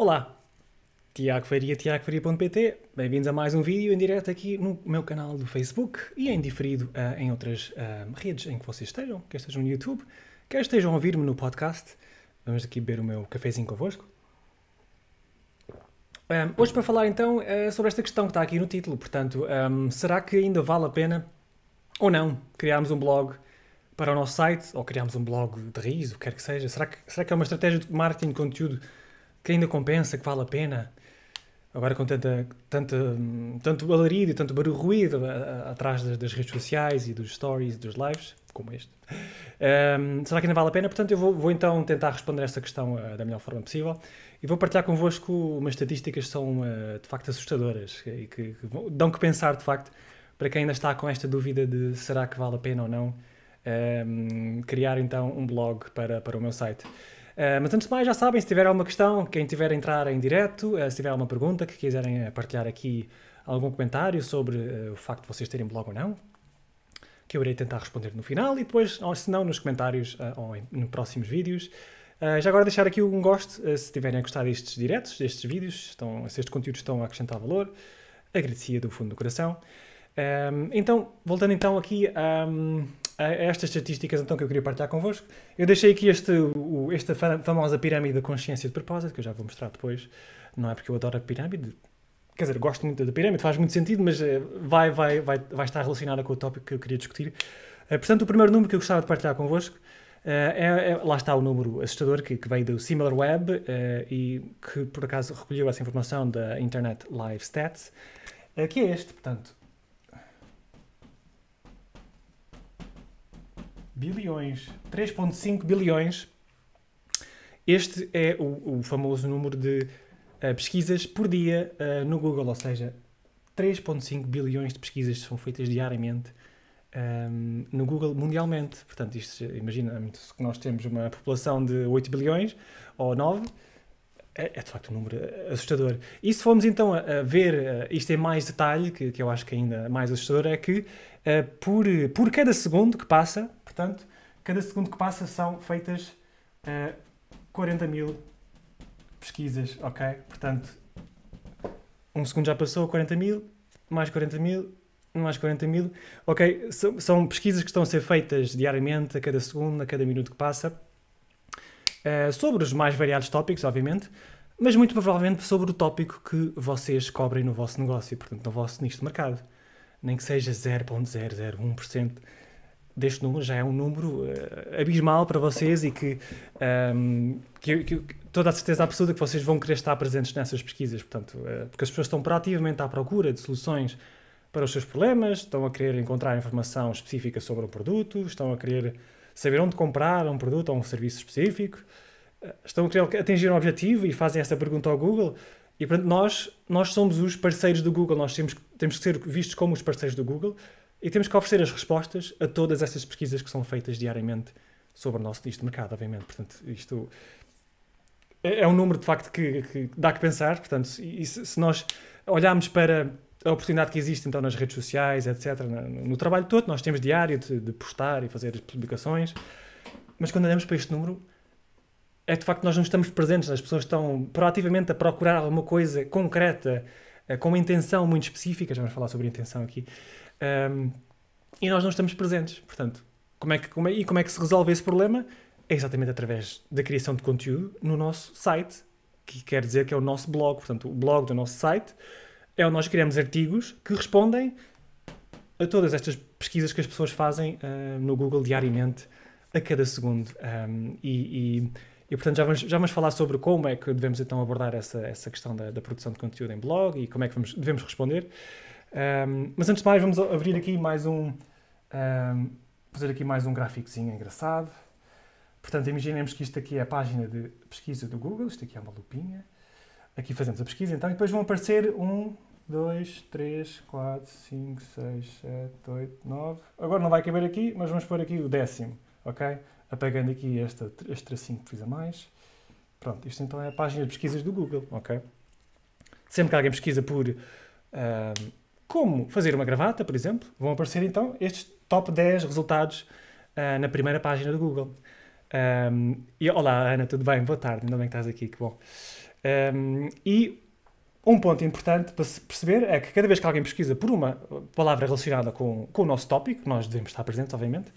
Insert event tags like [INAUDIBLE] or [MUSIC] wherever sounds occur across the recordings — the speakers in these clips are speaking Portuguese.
Olá, Tiago Faria, tiagofaria.pt, bem-vindos a mais um vídeo em direto aqui no meu canal do Facebook e em diferido uh, em outras uh, redes em que vocês estejam, quer estejam no YouTube, quer estejam a ouvir-me no podcast. Vamos aqui beber o meu cafezinho convosco. Um, hoje para falar então uh, sobre esta questão que está aqui no título, portanto, um, será que ainda vale a pena ou não criarmos um blog para o nosso site ou criarmos um blog de riso, o que quer que seja? Será que, será que é uma estratégia de marketing de conteúdo que ainda compensa, que vale a pena. Agora com tanta, tanto, tanto alarido e tanto barulho ruído atrás das, das, redes sociais e dos stories e dos lives, como este, um, ehm, será que ainda vale a pena? Portanto, eu vou, vou então tentar responder essa questão uh, da melhor forma possível e vou partilhar convosco umas estatísticas que são uh, de facto assustadoras e que, que vão, dão que pensar de facto para quem ainda está com esta dúvida de será que vale a pena ou não um, ehm, criar então um blog para, para o meu site. Eh, mas antes de mais, já sabem, se tiver alguma questão, quem tiver a entrar em direto, uh, se tiver alguma pergunta que quiserem eh, partilhar aqui, algum comentário sobre uh, o facto de vocês terem blog ou não, que eu irei tentar responder no final e depois, ou, se não, nos comentários ou em, em, próximos vídeos. já agora deixar aqui um gosto se tiverem a gostar destes diretos, destes vídeos, estão, se estes conteúdos estão a acrescentar valor. Agradecia do fundo do coração. Um, então, voltando então aqui um, ehm, estas estatísticas então que eu queria partilhar convosco. Eu deixei aqui este, o, esta famosa pirâmide da consciência de propósito, que eu já vou mostrar depois. Não é porque eu adoro a pirâmide, quer dizer, gosto muito da pirâmide, faz muito sentido, mas eh, vai, vai, vai, vai estar relacionada com o tópico que eu queria discutir. Eh, portanto, o primeiro número que eu gostava de partilhar convosco eh, é, é lá está o número assustador que, que veio do SimilarWeb uh, e que por acaso recolheu essa informação da Internet Live Stats, que é este, portanto. bilhões, 3,5 bilhões. Este é o, o famoso número de uh, pesquisas por dia uh, no Google, ou seja, 3,5 bilhões de pesquisas são feitas diariamente um, ehm, no Google mundialmente. Portanto, isto, imagina é que nós temos uma população de 8 bilhões ou 9 bilhões é, é de facto um número eh, assustador. E se formos então a, a ver uh, isto em mais detalhe, que, que eu acho que é ainda mais assustador, é que uh, por, por cada segundo que passa, portanto, cada segundo que passa são feitas uh, 40 mil pesquisas, ok? Portanto, um segundo já passou, 40 mil, mais 40 mil, mais 40 mil, ok? São, são pesquisas que estão a ser feitas diariamente, a cada segundo, a cada minuto que passa. Eh, sobre os mais variados tópicos, obviamente, mas muito provavelmente sobre o tópico que vocês cobrem no vosso negócio, portanto, no vosso nicho de mercado. Nem que seja 0.001% deste número, já é um número uh, abismal para vocês e que, um, ehm, que, que, toda a certeza absoluta que vocês vão querer estar presentes nessas pesquisas, portanto, uh, porque as pessoas estão proativamente à procura de soluções para os seus problemas, estão a querer encontrar informação específica sobre o produto, estão a querer saber onde comprar um produto ou um serviço específico, eh, estão a querer atingir um objetivo e fazem essa pergunta ao Google. E portanto, nós, nós somos os parceiros do Google, nós temos, temos que ser vistos como os parceiros do Google e temos que oferecer as respostas a todas essas pesquisas que são feitas diariamente sobre o nosso nicho de mercado, obviamente. Portanto, isto é, é um número de facto que, que dá que pensar. Portanto, se, se nós olharmos para a oportunidade que existe então nas redes sociais, etc. No, no trabalho todo, nós temos diário de, de, postar e fazer as publicações, mas quando olhamos para este número, é de facto que nós não estamos presentes, as pessoas estão proativamente a procurar alguma coisa concreta, eh, com uma intenção muito específica, já vamos falar sobre intenção aqui, um, e nós não estamos presentes. Portanto, como é que, como é, e como é que se resolve esse problema? É exatamente através da criação de conteúdo no nosso site, que quer dizer que é o nosso blog, portanto, o blog do nosso site é onde nós criamos artigos que respondem a todas estas pesquisas que as pessoas fazem uh, no Google diariamente, a cada segundo. Um, ah, e, e, e, portanto, já vamos, já vamos falar sobre como é que devemos então abordar essa, essa questão da, da produção de conteúdo em blog e como é que vamos, devemos responder. Um, ah, mas antes de mais, vamos abrir aqui mais um, um fazer aqui mais um gráficozinho engraçado. Portanto, imaginemos que isto aqui é a página de pesquisa do Google, isto aqui é uma lupinha. Aqui fazemos a pesquisa, então, e depois vão aparecer um, 2, 3, 4, 5, 6, 7, 8, 9. Agora não vai caber aqui, mas vamos pôr aqui o décimo, ok? Apagando aqui esta, este tracinho que fiz a mais. Pronto, isto então é a página de pesquisas do Google, ok? Sempre que alguém pesquisa por uh, como fazer uma gravata, por exemplo, vão aparecer então estes top 10 resultados uh, na primeira página do Google. Um, e, olá Ana, tudo bem? Boa tarde, ainda bem que estás aqui, que bom. Um, e um ponto importante para se perceber é que cada vez que alguém pesquisa por uma palavra relacionada com, com o nosso tópico, nós devemos estar presentes, obviamente,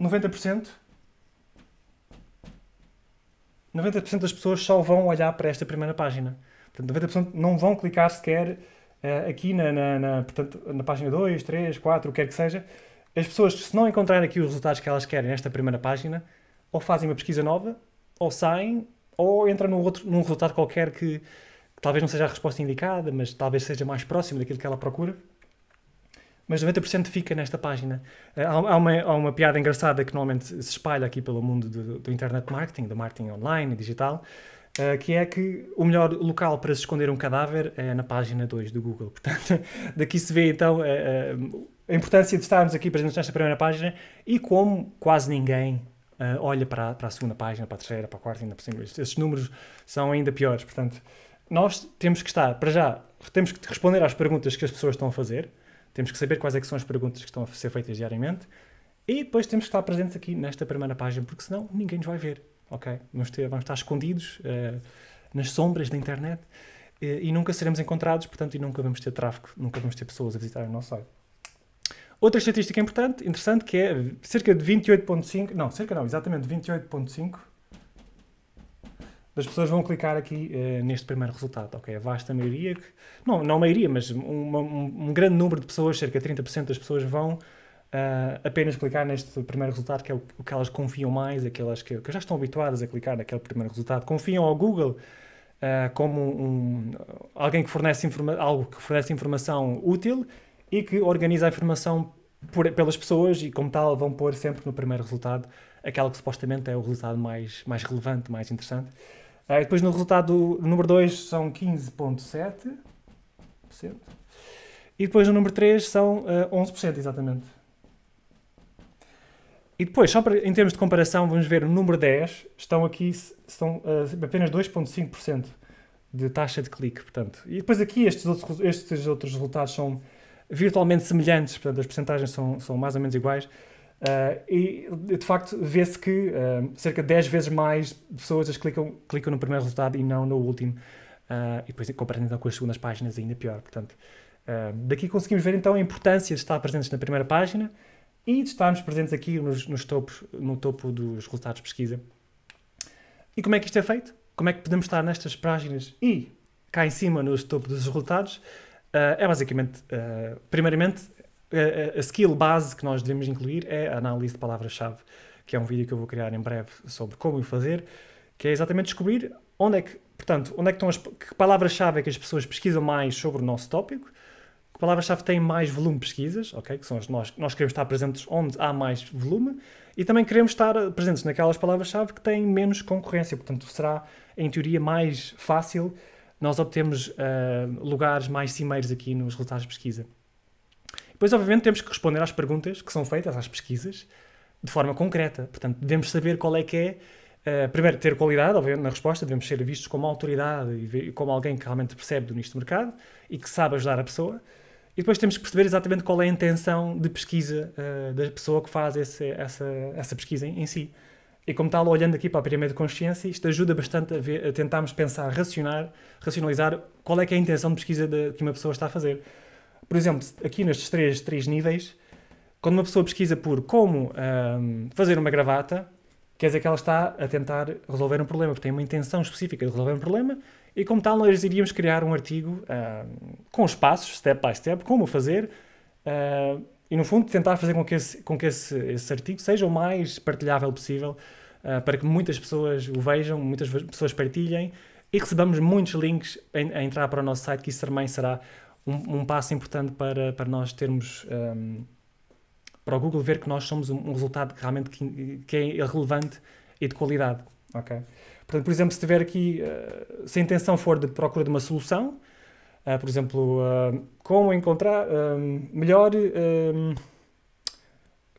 um, 90%, 90 das pessoas só vão olhar para esta primeira página. Portanto, 90% não vão clicar sequer uh, aqui na, na, na, portanto, na página 2, 3, 4, o que quer que seja. As pessoas, se não encontrarem aqui os resultados que elas querem nesta primeira página, ou fazem uma pesquisa nova, ou saem, ou entram num, outro, num resultado qualquer que Talvez não seja a resposta indicada, mas talvez seja mais próximo daquilo que ela procura. Mas 90% fica nesta página. Eh, há uma, há uma, piada engraçada que normalmente se espalha aqui pelo mundo do, do internet marketing, do marketing online e digital, eh, que é que o melhor local para se esconder um cadáver é na página 2 do Google. [LAUGHS] Portanto, daqui se vê então eh, a importância de estarmos aqui presentes nesta primeira página e como quase ninguém olha para a, para a, segunda página, para a terceira, para a quarta, ainda por cima. Estes números são ainda piores, portanto, nós temos que estar, para já, temos que responder às perguntas que as pessoas estão a fazer, temos que saber quais é que são as perguntas que estão a ser feitas diariamente e depois temos que estar presentes aqui nesta primeira página, porque senão ninguém nos vai ver, ok? Vamos, ter, vamos estar escondidos uh, nas sombras da internet e nunca seremos encontrados, portanto, e nunca vamos ter tráfego, nunca vamos ter pessoas a visitar o nosso site. Outra estatística importante, interessante, que é cerca de 28.5, não, cerca não, exatamente 28.5 das pessoas vão clicar aqui uh, neste primeiro resultado. Ok, a vasta maioria, que, não, não a maioria, mas um, um, um, grande número de pessoas, cerca de 30% das pessoas vão uh, apenas clicar neste primeiro resultado, que é o, o que elas confiam mais, aquelas que, que, já estão habituadas a clicar naquele primeiro resultado. Confiam ao Google uh, como um, alguém que fornece algo que fornece informação útil e que organiza a informação por, pelas pessoas e, como tal, vão pôr sempre no primeiro resultado aquela que supostamente é o resultado mais, mais relevante, mais interessante. Ah, depois no resultado do número 2 são 15,7%. E depois no número 3 são uh, ah, 11%, exatamente. E depois, só para, em termos de comparação, vamos ver o número 10, estão aqui são, uh, apenas 2,5% de taxa de clique, portanto. E depois aqui estes outros, estes outros resultados são virtualmente semelhantes, portanto as percentagens são, são mais ou menos iguais. Uh, e de facto vê-se que uh, cerca de 10 vezes mais pessoas clicam, clicam no primeiro resultado e não no último. Uh, e depois comparando então com as segundas páginas ainda pior. Portanto, daqui conseguimos ver então a importância de estar presentes na primeira página e de estarmos presentes aqui nos, nos topos, no topo dos resultados de pesquisa. E como é que isto é feito? Como é que podemos estar nestas páginas e cá em cima nos topo dos resultados? é basicamente, primeiramente, a, skill base que nós devemos incluir é a análise de palavras-chave, que é um vídeo que eu vou criar em breve sobre como o fazer, que é exatamente descobrir onde é que, portanto, onde é que estão as que palavras-chave é que as pessoas pesquisam mais sobre o nosso tópico, que palavras-chave têm mais volume de pesquisas, ok? Que são as nós nós queremos estar presentes onde há mais volume e também queremos estar presentes naquelas palavras-chave que têm menos concorrência, portanto será em teoria mais fácil nós obtemos uh, eh, lugares mais cimeiros aqui nos resultados de pesquisa. Depois, obviamente, temos que responder às perguntas que são feitas, às pesquisas, de forma concreta. Portanto, devemos saber qual é que é Uh, primeiro, ter qualidade, obviamente, na resposta, devemos ser vistos como autoridade e como alguém que realmente percebe do nicho de mercado e que sabe ajudar a pessoa. E depois temos que perceber exatamente qual é a intenção de pesquisa uh, da pessoa que faz esse, essa, essa pesquisa em, em, si. E como tal, olhando aqui para a pirâmide de consciência, isto ajuda bastante a, ver, a tentarmos pensar, racionar, racionalizar qual é que é a intenção de pesquisa de, que uma pessoa está a fazer. Por exemplo, aqui nestes três, três níveis, quando uma pessoa pesquisa por como um, fazer uma gravata, quer dizer que ela está a tentar resolver um problema, porque tem uma intenção específica de resolver um problema, e como tal, nós iríamos criar um artigo um, com os passos, step by step, como fazer, uh, e no fundo tentar fazer com que esse, com que esse, esse artigo seja o mais partilhável possível, uh, para que muitas pessoas o vejam, muitas pessoas partilhem, e recebamos muitos links a, a entrar para o nosso site, que isso também será um, um passo importante para, para nós termos. Um, para o Google ver que nós somos um, um resultado que realmente que, que, é relevante e de qualidade, ok? Portanto, por exemplo, se tiver aqui, uh, se a intenção for de procura de uma solução, uh, por exemplo, uh, como encontrar melhor,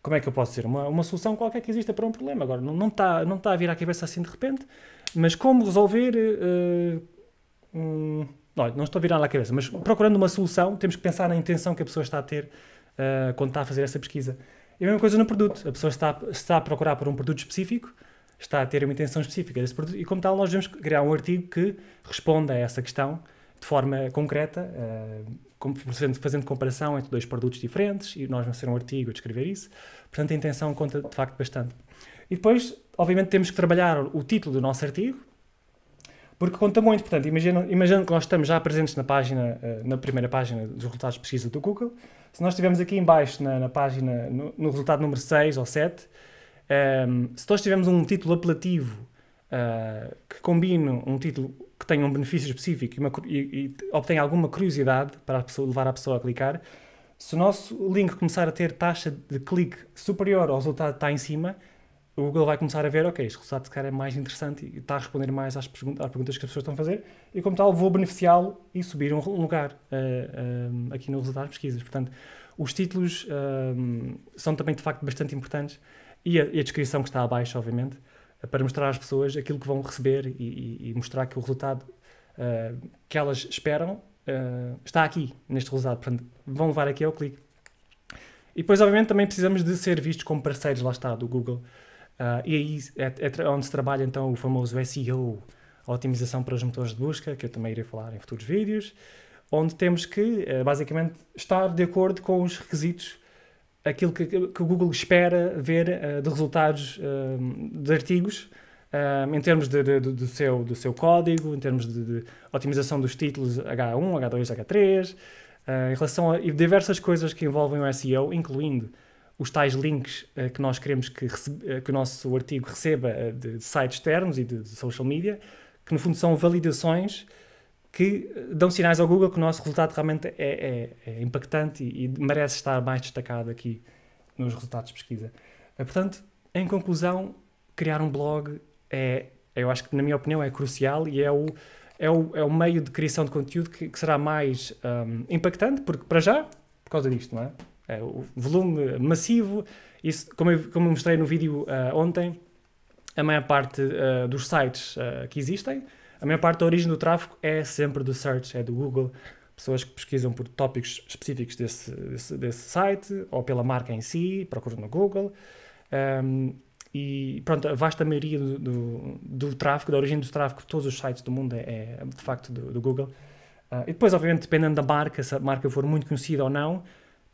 como é que eu posso dizer, uma, uma solução qualquer que exista para um problema, agora não está não está tá a vir à cabeça assim de repente, mas como resolver um, não estou a virar na cabeça, mas procurando uma solução, temos que pensar na intenção que a pessoa está a ter uh, quando está a fazer essa pesquisa. E a mesma coisa no produto. A pessoa está, está a procurar por um produto específico, está a ter uma intenção específica desse produto, e como tal, nós devemos criar um artigo que responda a essa questão de forma concreta, uh, fazendo comparação entre dois produtos diferentes, e nós vamos ser um artigo a descrever isso. Portanto, a intenção conta de facto bastante. E depois, obviamente, temos que trabalhar o título do nosso artigo, porque conta muito. Portanto, imaginando que nós estamos já presentes na página, eh, na primeira página dos resultados de pesquisa do Google, se nós estivermos aqui embaixo na, na página, no, no, resultado número 6 ou 7, um, ehm, se nós tivermos um título apelativo uh, que combine um título que tenha um benefício específico e, uma, e, e obtenha alguma curiosidade para a pessoa, levar a pessoa a clicar, se o nosso link começar a ter taxa de clique superior ao resultado que está em cima, o Google vai começar a ver, ok, este resultado se é mais interessante e está a responder mais às, pergun às, perguntas que as pessoas estão a fazer e como tal vou beneficiá-lo e subir um lugar uh, uh, aqui no resultado das pesquisas. Portanto, os títulos eh, são também de facto bastante importantes e a, e a, descrição que está abaixo, obviamente, para mostrar às pessoas aquilo que vão receber e, e, e mostrar que o resultado uh, que elas esperam está aqui neste resultado. Portanto, vão levar aqui ao clique. E depois, obviamente, também precisamos de ser vistos como parceiros, lá está, do Google. Uh, e aí é, é, onde se trabalha então o famoso SEO, a otimização para os motores de busca, que eu também irei falar em futuros vídeos, onde temos que uh, basicamente estar de acordo com os requisitos, aquilo que, que o Google espera ver uh, de resultados eh, de artigos, em termos de, de, de, do, seu, do seu código, em termos de, otimização dos títulos H1, H2, H3, em relação a diversas coisas que envolvem o SEO, incluindo os tais links uh, que nós queremos que, recebe, uh, que, o nosso artigo receba uh, de, sites externos e de, de, social media, que no fundo são validações que dão sinais ao Google que o nosso resultado realmente é, é, é impactante e, e, merece estar mais destacado aqui nos resultados de pesquisa. portanto, em conclusão, criar um blog é, eu acho que na minha opinião, é crucial e é o, é o, é o meio de criação de conteúdo que, que será mais um, ehm, impactante, porque para já, por causa disto, não é? É, o volume massivo, isso, como, eu, como eu mostrei no vídeo uh, ontem, a maior parte uh, dos sites uh, que existem, a maior parte da origem do tráfego é sempre do search, é do Google. Pessoas que pesquisam por tópicos específicos desse, desse, desse site ou pela marca em si, procuram no Google. Um, ehm, e pronto, a vasta maioria do, do, do, tráfego, da origem do tráfego de todos os sites do mundo é, é de facto do, do Google. Uh, e depois, obviamente, dependendo da marca, se a marca for muito conhecida ou não,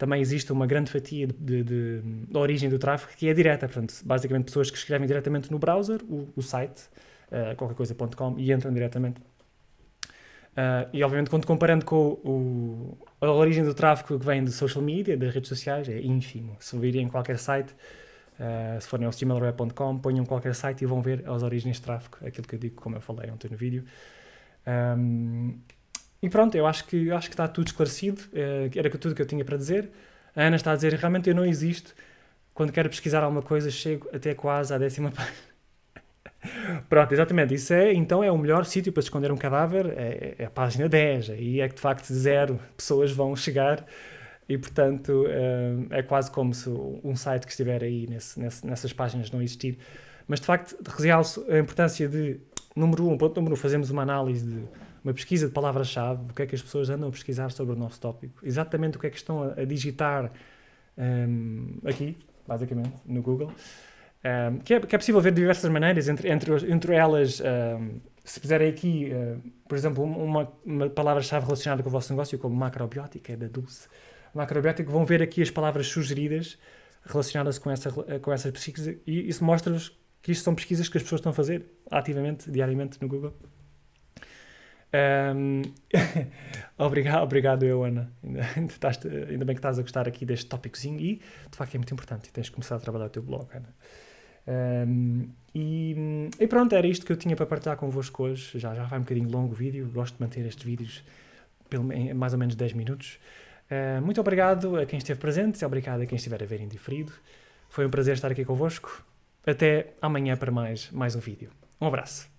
também existe uma grande fatia de, de, de origem do tráfego que é direta, portanto, basicamente pessoas que escrevem diretamente no browser o, o site, uh, qualquer coisa.com, e entram diretamente. Uh, e obviamente, quando comparando com o, a origem do tráfego que vem de social media, das redes sociais, é ínfimo. Se virem qualquer site, uh, se forem ao gmail.com, ponham qualquer site e vão ver as origens de tráfego, aquilo que eu digo, como eu falei ontem no vídeo. Um, ehm, e pronto, eu acho que, acho que está tudo esclarecido, eh, era tudo que eu tinha para dizer. A Ana está a dizer, realmente eu não existo. Quando quero pesquisar alguma coisa, chego até quase à décima [LAUGHS] página. pronto, exatamente. Isso é, então, é o melhor sítio para se esconder um cadáver, é, é, a página 10. Aí é que, de facto, zero pessoas vão chegar e, portanto, eh, é quase como se um site que estiver aí nesse, nesse, nessas páginas não existir. Mas, de facto, realço a importância de, número um, ponto número um, fazemos uma análise de uma pesquisa de palavras-chave, o que é que as pessoas andam a pesquisar sobre o nosso tópico, exatamente o que é que estão a, a digitar um, aqui, basicamente, no Google, um, que, é, que, é, possível ver de diversas maneiras, entre, entre, entre elas, um, se puserem aqui, uh, por exemplo, uma, uma palavra-chave relacionada com o vosso negócio, como macrobiótica, é da Dulce, macrobiótica, vão ver aqui as palavras sugeridas relacionadas com essa, com essa pesquisa e isso mostra-vos que isto são pesquisas que as pessoas estão a fazer ativamente, diariamente no Google. Um, [LAUGHS] obrigado, obrigado eu, Ana. Ainda, ainda, estás, ainda, bem que estás a gostar aqui deste tópicozinho e de facto é muito importante e tens de começar a trabalhar o teu blog, Ana. Um, e, e, pronto, era isto que eu tinha para partilhar convosco hoje. Já, já vai um bocadinho longo o vídeo, gosto de manter estes vídeos pelo, em mais ou menos 10 minutos. Uh, muito obrigado a quem esteve presente, obrigado a quem estiver a ver em diferido. Foi um prazer estar aqui convosco. Até amanhã para mais, mais um vídeo. Um abraço.